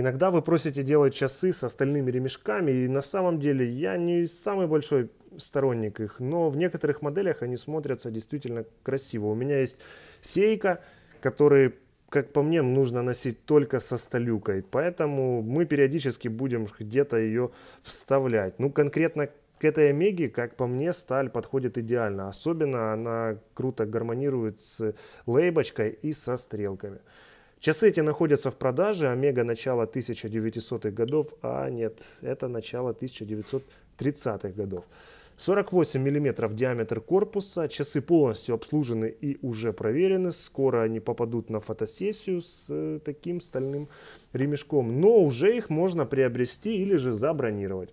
Иногда вы просите делать часы с остальными ремешками, и на самом деле я не самый большой сторонник их, но в некоторых моделях они смотрятся действительно красиво. У меня есть сейка, который как по мне, нужно носить только со столюкой. Поэтому мы периодически будем где-то ее вставлять. Ну, конкретно к этой Омеге, как по мне, сталь подходит идеально. Особенно она круто гармонирует с лейбочкой и со стрелками. Часы эти находятся в продаже, Омега начала 1900-х годов, а нет, это начало 1930-х годов. 48 мм диаметр корпуса, часы полностью обслужены и уже проверены, скоро они попадут на фотосессию с э, таким стальным ремешком, но уже их можно приобрести или же забронировать.